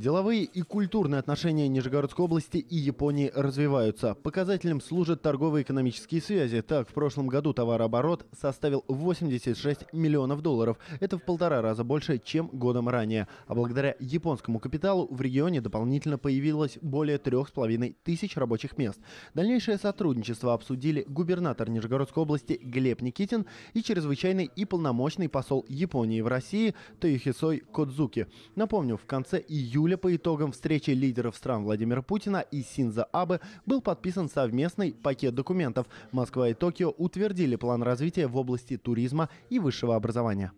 Деловые и культурные отношения Нижегородской области и Японии развиваются. Показателем служат торгово-экономические связи. Так, в прошлом году товарооборот составил 86 миллионов долларов. Это в полтора раза больше, чем годом ранее. А благодаря японскому капиталу в регионе дополнительно появилось более трех с половиной тысяч рабочих мест. Дальнейшее сотрудничество обсудили губернатор Нижегородской области Глеб Никитин и чрезвычайный и полномочный посол Японии в России Тоюхисой Кодзуки. Напомню, в конце июля июля по итогам встречи лидеров стран Владимира Путина и Синза Абе был подписан совместный пакет документов. Москва и Токио утвердили план развития в области туризма и высшего образования.